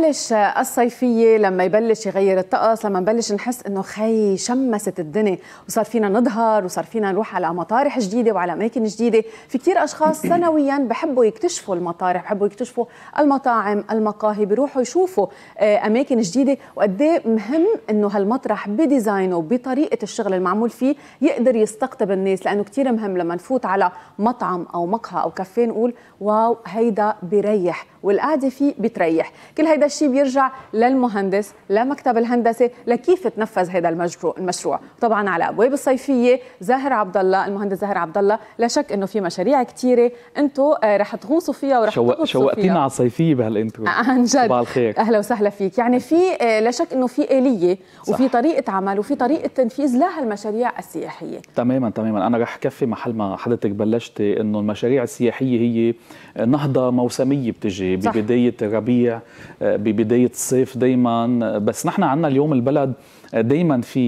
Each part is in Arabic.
بلش الصيفية لما يبلش يغير الطقس لما نبلش نحس انه خي شمست الدنيا وصار فينا نظهر وصار فينا نروح على مطارح جديدة وعلى أماكن جديدة في كثير أشخاص سنويا بحبوا يكتشفوا المطارح بحبوا يكتشفوا المطاعم المقاهي بيروحوا يشوفوا آه، أماكن جديدة وقد إيه مهم انه هالمطرح بديزاينه بطريقة الشغل المعمول فيه يقدر يستقطب الناس لأنه كثير مهم لما نفوت على مطعم أو مقهى أو كافيه نقول واو هيدا بيريح والقعده فيه بتريح كل هيدا الشيء بيرجع للمهندس لمكتب الهندسه لكيف تنفذ هذا المشروع طبعا على ابواب الصيفيه زاهر عبد الله المهندس زاهر عبد الله لا شك انه في مشاريع كثيره انتم آه، رح تغوصوا فيها ورح شو... شوقتينا على الصيفيه بهالانترو عن جد الخير اهلا وسهلا فيك يعني في آه، لا شك انه في اليه صح. وفي طريقه عمل وفي طريقه تنفيذ لهالمشاريع السياحيه تماما تماما انا رح كفي محل ما حضرتك بلشتي انه المشاريع السياحيه هي نهضه موسميه بتجي ببدايه الربيع آه، ببدايه الصيف دائما آه، بس نحن عندنا اليوم البلد دائما في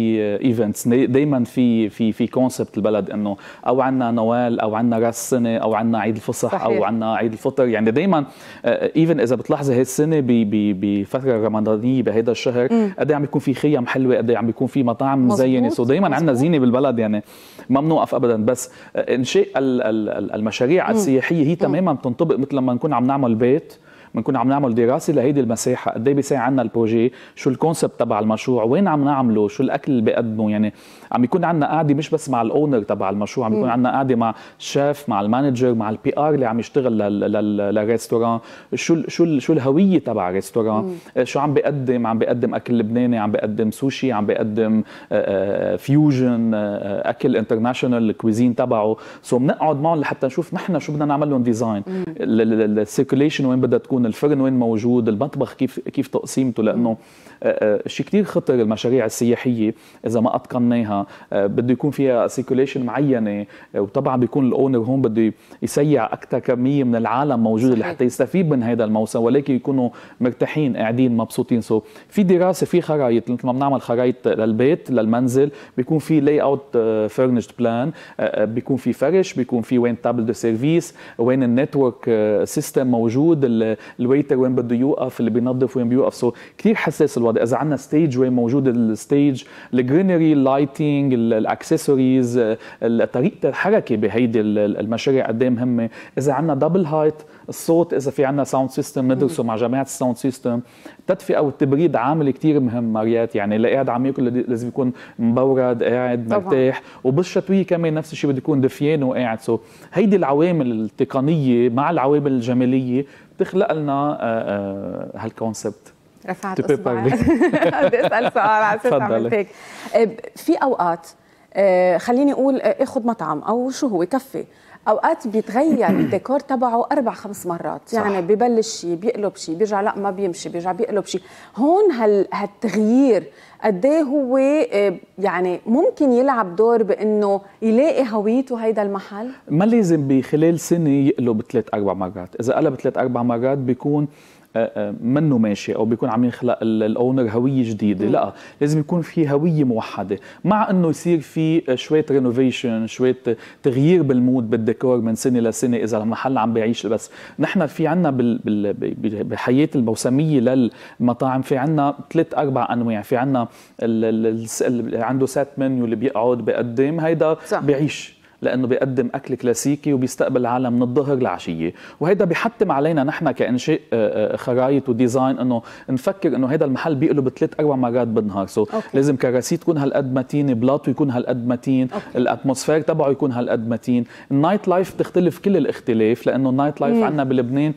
ايفنتس دائما في في في كونسبت البلد انه او عندنا نوال او عندنا راس سنه او عندنا عيد الفصح صحيح. او عندنا عيد الفطر يعني دائما ايفن آه، اذا بتلاحظي هالسنه بفتره رمضانيه بهيدا الشهر قد إيه عم بيكون في خيم حلوه قد إيه عم بيكون في مطاعم مزينه سو دايما عندنا زينه بالبلد يعني ما بنوقف ابدا بس آه، انشاء المشاريع السياحيه هي تماما بتنطبق مثل لما نكون عم نعمل بيت بنكون عم نعمل دراسه لهيدي المساحه قد ايه بيساعد عنا البروجي شو الكونسبت تبع المشروع وين عم نعمله شو الاكل اللي بقدمه يعني عم يكون عنا قاعده مش بس مع الاونر تبع المشروع عم يكون عنا قاعده مع الشيف مع المانجر مع البي ار اللي عم يشتغل للريستوران شو شو شو الهويه تبع الريستوران آه، شو عم بقدم عم بقدم اكل لبناني عم بقدم سوشي عم بقدم فيوجن آه، آه، اكل انترناشونال كويزين تبعه سو بنقعد معهم لحتى نشوف نحن شو بدنا نعمل لهم ديزاين السيركوليشن وين بدها تكون يكون الفرن وين موجود المطبخ كيف كيف تقسيمته لانه آه، آه، شيء كثير خطر المشاريع السياحيه اذا ما اتقناها آه، بده يكون فيها سيكوليشن معينه وطبعا بيكون الاونر هون بده يسيع اكثر كميه من العالم موجوده لحتى يستفيد من هذا الموسم ولكن يكونوا مرتاحين قاعدين مبسوطين سو في دراسه في خرايط مثل ما بنعمل خرايط للبيت للمنزل بيكون في لاي اوت فرنشد بلان بيكون في فرش بيكون في وين تابل دو سيرفيس وين النتورك سيستم موجود الويتر وين بده يوقف اللي بينظف وين بيوقف سو so, كثير حساس الوضع اذا عندنا ستيج وين موجود الستيج الجرينري اللايتنج الاكسسوارز طريقه الحركه بهيدي المشاريع قد إيه مهمه اذا عندنا دبل هايت الصوت اذا في عندنا ساوند سيستم ندرسه مع جماعه الساوند سيستم التدفئه والتبريد عامل كثير مهم مريات يعني اللي قاعد عم ياكل لازم يكون مبورد قاعد مرتاح وبالشتويه كمان نفس الشيء بده يكون دفيان وقاعد سو هيدي العوامل التقنيه مع العوامل الجماليه بتخلق لنا آه، آه، هالكونسبت رفعت اصبعي بدي اسال سؤال على اساس في اوقات آه، خليني اقول آه، اخذ مطعم او شو هو كفي اوقات بيتغير الديكور تبعه اربع خمس مرات صح. يعني ببلش شيء بيقلب شيء بيرجع لا ما بيمشي بيرجع بيقلب شيء هون هال هالتغيير قد إيه هو آه، يعني ممكن يلعب دور بانه يلاقي هويته هيدا المحل ما لازم بخلال سنه يقلب ثلاث اربع مرات اذا قلب ثلاث اربع مرات بيكون آه، آه، منه ماشي او بيكون عم يخلق الاونر هويه جديده لا لازم يكون في هويه موحده مع انه يصير في شويه رينوفيشن شويه تغيير بالمود بالديكور من سنه لسنه اذا المحل عم بيعيش بس نحن في عنا بحياه الموسميه للمطاعم في عنا ثلاث اربع انواع في عنا عنده سات منيو اللي بيقعد بيقدم هيدا صح. بيعيش لانه بيقدم اكل كلاسيكي وبيستقبل العالم من الظهر لعشيه وهيدا بحتم علينا نحن كانشاء آه، آه، خرايط وديزاين انه نفكر انه هذا المحل بيقلب ثلاث اربع مرات بالنهار سو so أوكي. لازم كراسي تكون هالقد متينه بلاطو يكون هالقد متين الاتموسفير تبعه يكون هالقد متين النايت لايف بتختلف كل الاختلاف لانه النايت لايف عندنا بلبنان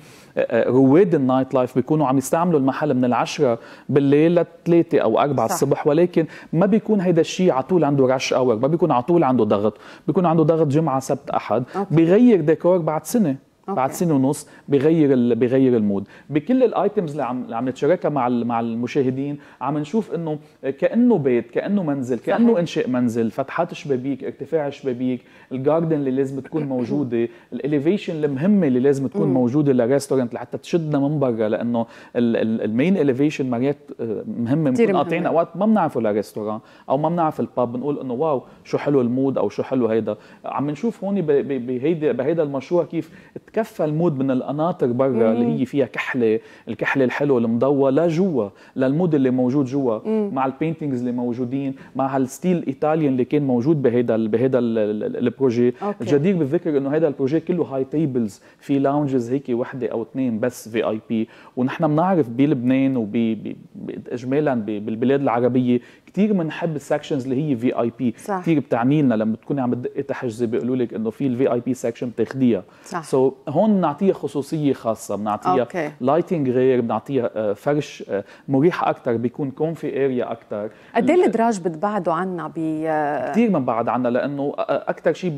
رواد النايت لايف بيكونوا عم يستعملوا المحل من العشرة بالليل لثلاثة أو أربعة صح. الصبح ولكن ما بيكون هيدا الشيء على طول عنده رش أور ما بيكون على طول عنده ضغط بيكون عنده ضغط جمعة سبت أحد أوكي. بيغير ديكور بعد سنة أوكي. بعد سنه ونص بغير بغير المود بكل الايتمز اللي عم اللي عم نتشاركها مع مع المشاهدين عم نشوف انه كانه بيت كانه منزل كانه صحيح. انشاء منزل فتحات شبابيك ارتفاع شبابيك الجاردن اللي لازم تكون موجوده الاليفيشن المهمه اللي لازم تكون موجوده للريستورنت لحتى تشدنا من برا لانه المين اليفيشن مرات آه، مهمه ممكن قاطعين اوقات ما بنعرفه للريستوران او ما بنعرف الباب بنقول انه واو شو حلو المود او شو حلو هيدا عم نشوف هون بهيدا المشروع كيف تكفى المود من القناطر برا اللي هي فيها كحله الكحله الحلوه المضوى لجوا للمود اللي موجود جوا مع البينتينجز اللي موجودين مع هالستيل ايطاليان اللي كان موجود بهيدا بهيدا البروجي الجدير بالذكر انه هيدا البروجي كله هاي تيبلز في لاونجز هيك وحده او اثنين بس في اي بي ونحن بنعرف بلبنان وباجمالا بالبلاد العربيه كثير بنحب السكشنز اللي هي في اي بي كثير بتعني لنا لما تكوني عم تدقي تحجزي بيقولوا لك انه في الفي اي بي سكشن بتاخديها صح سو so, هون بنعطيها خصوصيه خاصه بنعطيها لايتنج غير بنعطيها آه، فرش آه، مريح اكثر بيكون كونفي اريا اكثر قد ايه الادراج بتبعدوا عنا ب آه، كثير بنبعد عنا لانه اكثر شيء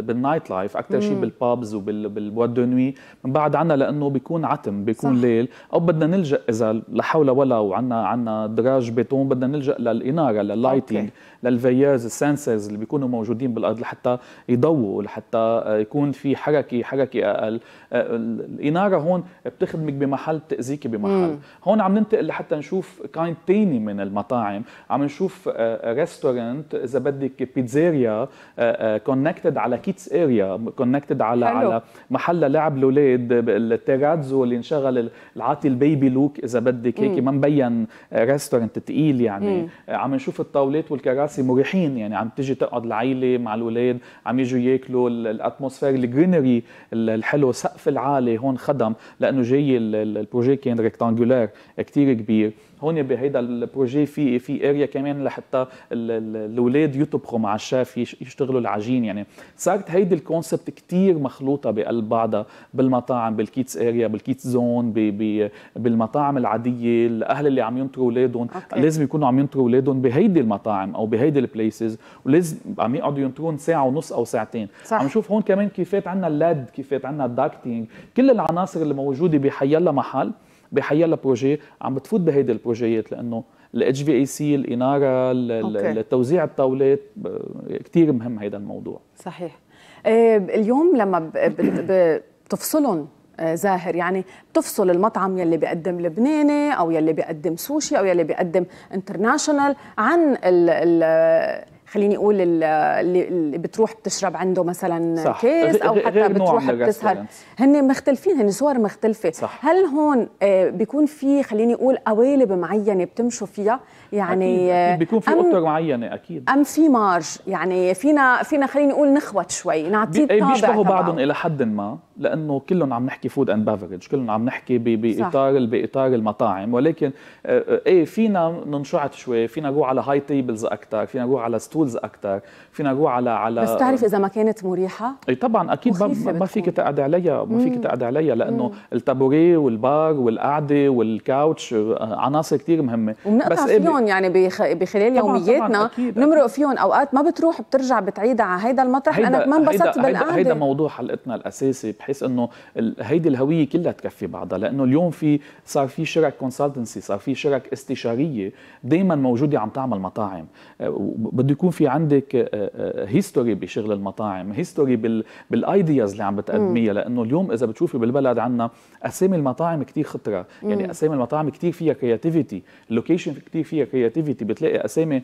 بالنايت لايف اكثر شيء بالبابز وبالبوات دو نوي بنبعد عنا لانه بيكون عتم بيكون صح. ليل او بدنا نلجا اذا لا حول ولا وعنا عنا دراج بيتون بدنا نلجا للاناء للإنارة لللايتنج للفياز السنسرز اللي بيكونوا موجودين بالأرض لحتى يضووا لحتى يكون في حركة حركة أقل آه، الإنارة هون بتخدمك بمحل تأذيك بمحل مم. هون عم ننتقل لحتى نشوف كاين تاني من المطاعم عم نشوف ريستورنت آه، إذا بدك بيتزيريا آه، كونكتد على كيتس اريا كونكتد على حلو. على محل لعب الاولاد التيرازو اللي انشغل العاطي البيبي لوك اذا بدك هيك ما مبين ريستورنت ثقيل يعني مم. عم نشوف الطاولات والكراسي مريحين يعني عم تيجي تقعد العيله مع الاولاد عم يجوا ياكلوا الاتموسفير الجرينري الحلو سقف العالي هون خدم لانه جاي البروجي كان ريكتانجولار كتير كبير هون بهيدا البروجي في في اريا كمان لحتى الاولاد يطبخوا مع الشاف يشتغلوا العجين يعني صارت هيدي الكونسبت كثير مخلوطه بقلب بعضها بالمطاعم بالكيتس اريا بالكيتس زون بي بي بالمطاعم العاديه الاهل اللي عم ينطروا اولادهم لازم يكونوا عم ينطروا اولادهم بهيدي المطاعم او بهيدي البليسز ولازم عم يقعدوا ينطرون ساعه ونص او ساعتين صح. عم نشوف هون كمان كيفات عندنا اللاد كيفات عندنا الداكتينج كل العناصر اللي موجوده الله محل بحيا بروجي عم بتفوت بهيدي البروجيات لانه الاتش في اي سي الاناره التوزيع الطاولات كثير مهم هذا الموضوع صحيح آه، اليوم لما بتفصلهم آه، زاهر يعني بتفصل المطعم يلي بيقدم لبناني او يلي بيقدم سوشي او يلي بيقدم انترناشونال عن ال ال خليني اقول اللي بتروح بتشرب عنده مثلا صح. كيس او حتى بتروح بتسهر هن مختلفين هن صور مختلفه صح. هل هون آه، بيكون في خليني اقول قوالب معينه بتمشوا فيها يعني أكيد. آه، بيكون في اطر معينه اكيد ام في مارج يعني فينا فينا خليني اقول نخوت شوي نعطيه بي... إيه، بيشبهوا بعضهم الى حد ما لانه كلهم عم نحكي فود اند بافريج كلهم عم نحكي باطار باطار المطاعم ولكن آه، ايه فينا ننشعت شوي فينا نروح على هاي تيبلز اكثر فينا نروح على ستو تولز اكثر فينا نروح على على بس تعرف اذا ما كانت مريحه اي طبعا اكيد ما, ما فيك تقعد عليها ما فيك تقعد عليها لانه التابوري والبار والقعده والكاوتش آه، عناصر كثير مهمه وبنقطع بس فيهم يعني بخلال يومياتنا بنمرق فيهم اوقات ما بتروح بترجع بتعيدها على هيدا المطرح لانك ما انبسطت بالقعده هيدا موضوع حلقتنا الاساسي بحيث انه هيدي الهويه كلها تكفي بعضها لانه اليوم في صار في شرك كونسلتنسي صار في شرك استشاريه دائما موجوده عم تعمل مطاعم آه، بده يكون يكون في عندك هيستوري آه، آه، آه، بشغل المطاعم هيستوري بالايدياز اللي عم بتقدميها لانه اليوم اذا بتشوفي بالبلد عندنا اسامي المطاعم كتير خطره يعني اسامي المطاعم كتير فيها كرياتيفيتي اللوكيشن كتير فيها كرياتيفيتي بتلاقي اسامي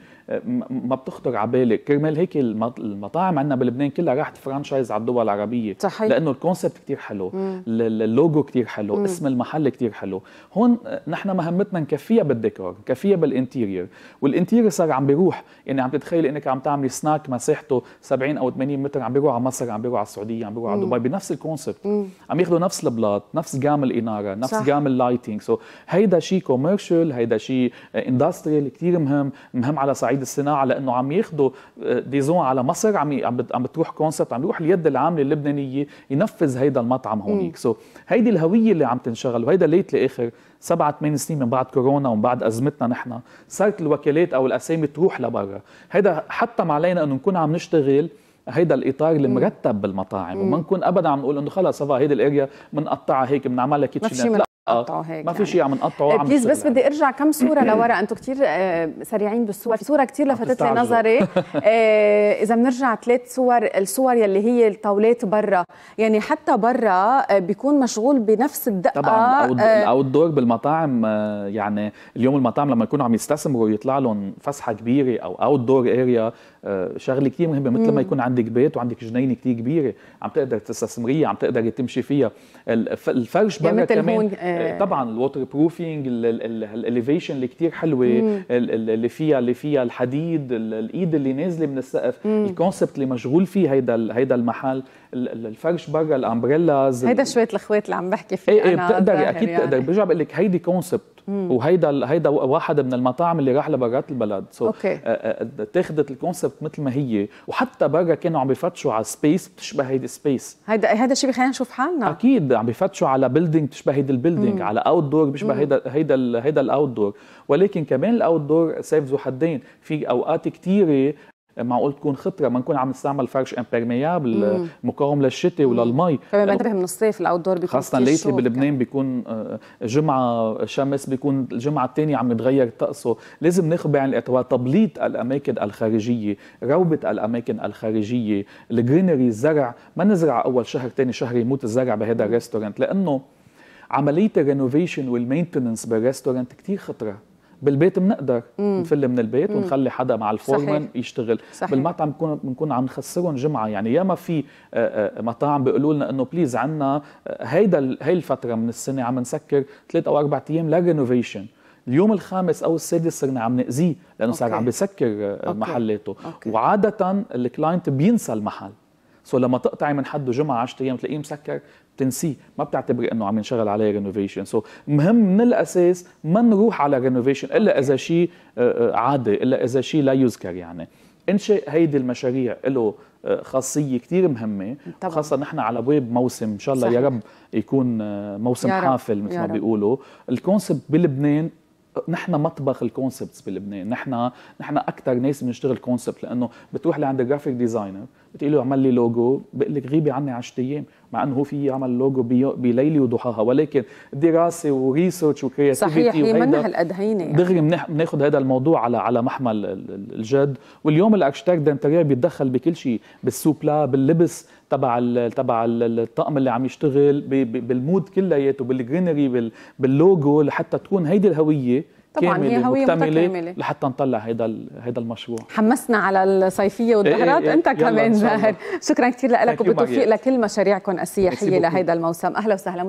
ما بتخطر على بالك كرمال هيك المطاعم عندنا بلبنان كلها راحت فرانشايز على الدول العربيه صحيح. لانه الكونسبت كتير حلو اللوجو كتير حلو مم. اسم المحل كتير حلو هون نحن مهمتنا نكفيها بالديكور نكفيها بالانتيرير والانتيرير صار عم بيروح يعني عم تتخيل انك عم تعملي سناك مساحته 70 او 80 متر عم بيجوا على مصر عم بيجوا على السعوديه عم بيجوا على دبي بنفس الكونسبت عم ياخذوا نفس البلاط نفس جام الاناره نفس صح. جام اللايتنج سو so, هيدا شيء كوميرشال هيدا شيء اندستريال كثير مهم مهم على صعيد الصناعه لانه عم ياخذوا ديزون آه، على مصر عم عم بتروح كونسبت عم بيروح اليد العامله اللبنانيه ينفذ هيدا المطعم هونيك سو so, هيدي الهويه اللي عم تنشغل وهيدا ليت لاخر سبعة ثمان سنين من بعد كورونا ومن بعد أزمتنا نحن صارت الوكالات أو الأسامي تروح لبرا هذا حتم علينا أنه نكون عم نشتغل هيدا الاطار المرتب بالمطاعم وما نكون ابدا عم نقول انه خلص هيدي الاريا بنقطعها هيك بنعملها كيتشنات آه، قطعوا هيك ما في يعني. شيء عم نقطعه آه، عم بليز بس بدي ارجع كم صوره لورا انتم كثير آه، سريعين بالصور في صوره كثير لفتت لي نظري اذا بنرجع ثلاث صور الصور يلي هي الطاولات برا يعني حتى برا بيكون مشغول بنفس الدقه طبعا او الدور بالمطاعم يعني اليوم المطاعم لما يكونوا عم يستثمروا ويطلع لهم فسحه كبيره او اوت دور اريا شغله كثير مهمه مثل ما يكون عندك بيت وعندك جنينه كثير كبيره عم تقدر تستثمريها عم تقدر تمشي فيها الفرش يعني برا كمان آه، طبعا الووتر بروفينج الاليفيشن اللي كتير حلوه اللي فيها اللي فيها الحديد الايد اللي نازله من السقف الكونسبت اللي مشغول فيه هيدا هيدا المحل الفرش برا الامبريلاز هيدا شويه الاخوات اللي عم بحكي فيه ايه ايه بتقدري اكيد يعني. بتقدر برجع بقول لك هيدي كونسبت وهيدا هيدا واحد من المطاعم اللي راح لبرات البلد سو so okay. آه، آه، آه، الكونسبت مثل ما هي وحتى برا كانوا عم بفتشوا على سبيس بتشبه هيدي سبيس هيدا هيدا الشيء بخلينا نشوف حالنا اكيد عم بفتشوا على بيلدينج بتشبه هيدي البيلدينج على اوت دور بيشبه هيدا هيدا هيدا الاوت دور ولكن كمان الاوت دور سيف ذو حدين في اوقات كثيره معقول تكون خطره ما نكون عم نستعمل فرش امبرميابل مقاوم للشتاء وللمي كمان بنتبه من الصيف الاوت بيكون خاصه ليتلي بلبنان بيكون آه، جمعه شمس بيكون الجمعه الثانيه عم يتغير طقسه لازم ناخذ بعين الاعتبار تبليط الاماكن الخارجيه روبه الاماكن الخارجيه الجرينري الزرع ما نزرع اول شهر ثاني شهر يموت الزرع بهذا الريستورانت لانه عمليه الرينوفيشن والمينتننس بالريستورانت كثير خطره بالبيت بنقدر نفل من البيت ونخلي حدا مع الفورمان يشتغل صحيح. بالمطعم بنكون عم نخسرهم جمعه يعني ياما في آه، آه، مطاعم بيقولوا لنا انه بليز عنا آه، هيدا هي الفتره من السنه عم نسكر ثلاث او اربع ايام للرينوفيشن اليوم الخامس او السادس صرنا عم ناذيه لانه صار عم بسكر محلاته وعاده الكلاينت بينسى المحل سو لما تقطعي من حده جمعه 10 ايام تلاقيه مسكر بتنسيه ما بتعتبري انه عم ينشغل عليه رينوفيشن سو مهم من الاساس ما نروح على رينوفيشن الا اذا شيء آه، آه، عادي الا اذا شيء لا يذكر يعني انشاء هيدي المشاريع له آه، خاصيه كثير مهمه طبعا. خاصه نحن على باب موسم ان شاء الله صحيح. يا رب يكون موسم رب. حافل مثل ما بيقولوا الكونسبت بلبنان نحن مطبخ الكونسبتس بلبنان نحن نحن اكثر ناس بنشتغل كونسبت لانه بتروح لعند الجرافيك ديزاينر بتقول له اعمل لي لوجو بقول لك غيبي عني 10 ايام مع انه هو في يعمل لوجو بليلي وضحاها ولكن دراسه وريسيرش وكرياتيفيتي صحيح هي منها هالقد هينه يعني. دغري بناخذ هذا الموضوع على على محمل الجد واليوم الاركتكت دانتريا بيتدخل بكل شيء بالسوبلا باللبس تبع تبع الطقم اللي عم يشتغل بالمود كلياته بالجرينري باللوجو لحتى تكون هيدي الهويه طبعا كاملة هي هويه إيه؟ متكامله لحتى نطلع هيدا هيدا المشروع حمسنا على الصيفيه والظهرات إيه إيه, إيه. انت كمان زاهر شكرا كثير لك وبالتوفيق لكل مشاريعكم السياحيه لهيدا الموسم اهلا وسهلا